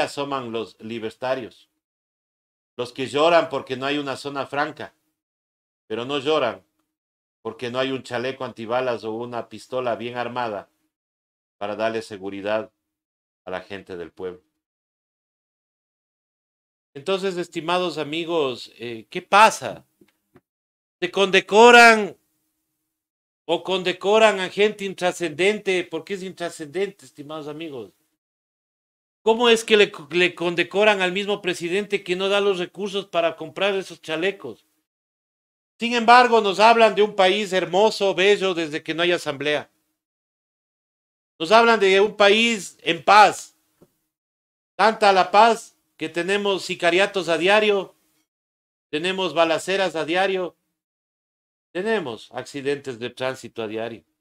asoman los libertarios, los que lloran porque no hay una zona franca, pero no lloran porque no hay un chaleco antibalas o una pistola bien armada para darle seguridad a la gente del pueblo. Entonces, estimados amigos, eh, ¿qué pasa? se condecoran o condecoran a gente intrascendente. ¿Por qué es intrascendente, estimados amigos? ¿Cómo es que le, condecoran al mismo presidente que no da los recursos para comprar esos chalecos? Sin embargo, nos hablan de un país hermoso, bello, desde que no hay asamblea. Nos hablan de un país en paz. Tanta la paz que tenemos sicariatos a diario, tenemos balaceras a diario, tenemos accidentes de tránsito a diario.